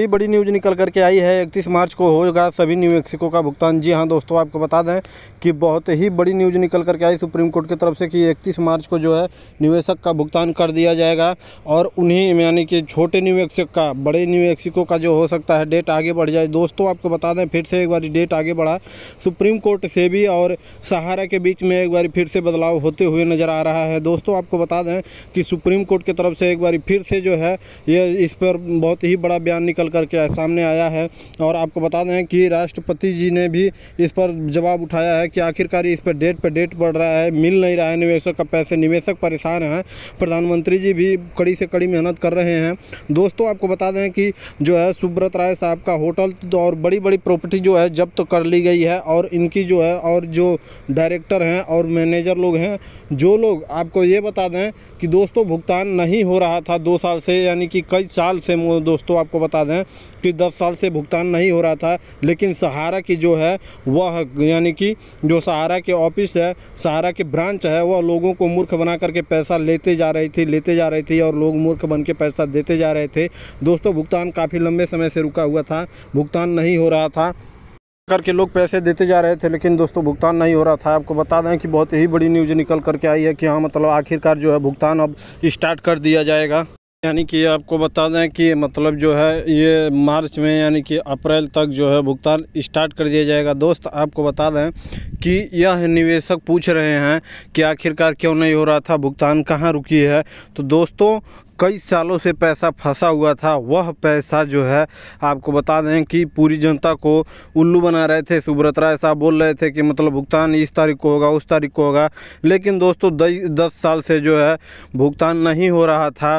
ये बड़ी न्यूज निकल करके आई है इकतीस मार्च को होगा सभी न्यू का भुगतान जी हाँ दोस्तों आपको बता दें कि बहुत ही बड़ी न्यूज निकल करके आई सुप्रीम कोर्ट की तरफ से कि इकतीस मार्च को जो है निवेशक का भुगतान कर दिया जाएगा और उन्हीं यानी कि छोटे न्यू का बड़े न्यू का जो हो सकता है डेट आगे बढ़ जाए दोस्तों आपको बता दें फिर से एक बार डेट आगे बढ़ा सुप्रीम कोर्ट से भी और सहारा के बीच में एक बार फिर से बदलाव होते हुए नज़र आ रहा है दोस्तों आपको बता दें कि सुप्रीम कोर्ट की तरफ से एक बार फिर से जो है ये इस पर बहुत ही बड़ा बयान निकल करके सामने आया है और आपको बता दें कि राष्ट्रपति जी ने भी इस पर जवाब उठाया है कि आखिरकार इस पर डेट पर डेट बढ़ रहा है मिल नहीं रहा है निवेशक का पैसे निवेशक परेशान हैं प्रधानमंत्री जी भी कड़ी से कड़ी मेहनत कर रहे हैं दोस्तों आपको बता दें कि जो है सुब्रत राय साहब का होटल तो और बड़ी बड़ी प्रॉपर्टी जो है जब्त तो कर ली गई है और इनकी जो है और जो डायरेक्टर हैं और मैनेजर लोग हैं जो लोग आपको ये बता दें कि दोस्तों भुगतान नहीं हो रहा था दो साल से यानी कि कई साल से दोस्तों आपको बता दें हैं कि 10 साल से भुगतान नहीं हो रहा था लेकिन सहारा की जो है वह यानी कि जो सहारा के ऑफिस है सहारा के ब्रांच है वह लोगों को मूर्ख बना करके पैसा लेते जा रही थी लेते जा रही थी और लोग मूर्ख बन के पैसा देते जा रहे थे दोस्तों भुगतान काफ़ी लंबे समय से रुका हुआ था भुगतान नहीं हो रहा था करके लोग पैसे देते जा रहे थे लेकिन दोस्तों भुगतान नहीं हो रहा था आपको बता दें कि बहुत ही बड़ी न्यूज़ निकल करके आई है कि हाँ मतलब आखिरकार जो है भुगतान अब स्टार्ट कर दिया जाएगा यानी कि आपको बता दें कि मतलब जो है ये मार्च में यानी कि अप्रैल तक जो है भुगतान स्टार्ट कर दिया जाएगा दोस्त आपको बता दें कि यह निवेशक पूछ रहे हैं कि आखिरकार क्यों नहीं हो रहा था भुगतान कहाँ रुकी है तो दोस्तों कई सालों से पैसा फंसा हुआ था वह पैसा जो है आपको बता दें कि पूरी जनता को उल्लू बना रहे थे सुब्रत राय साहब बोल रहे थे कि मतलब भुगतान इस तारीख को होगा उस तारीख को होगा लेकिन दोस्तों दस साल से जो है भुगतान नहीं हो रहा था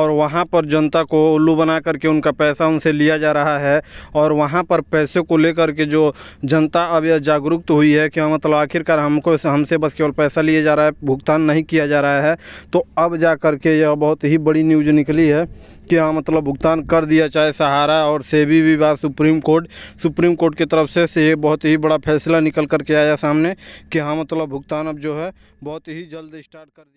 और वहाँ पर जनता को उल्लू बना करके उनका पैसा उनसे लिया जा रहा है और वहाँ पर पैसे को लेकर के जो जनता अब यह जागरूक हुई है कि मतलब आखिरकार हमको हमसे बस केवल पैसा लिए जा रहा है भुगतान नहीं किया जा रहा है तो अब जा करके यह बहुत ही बड़ी न्यूज निकली है कि हाँ मतलब भुगतान कर दिया चाहे सहारा और सेबी भी बात सुप्रीम कोर्ट सुप्रीम कोर्ट की तरफ से, से ये बहुत ही बड़ा फैसला निकल कर के आया सामने कि हाँ मतलब भुगतान अब जो है बहुत ही जल्द स्टार्ट कर दिया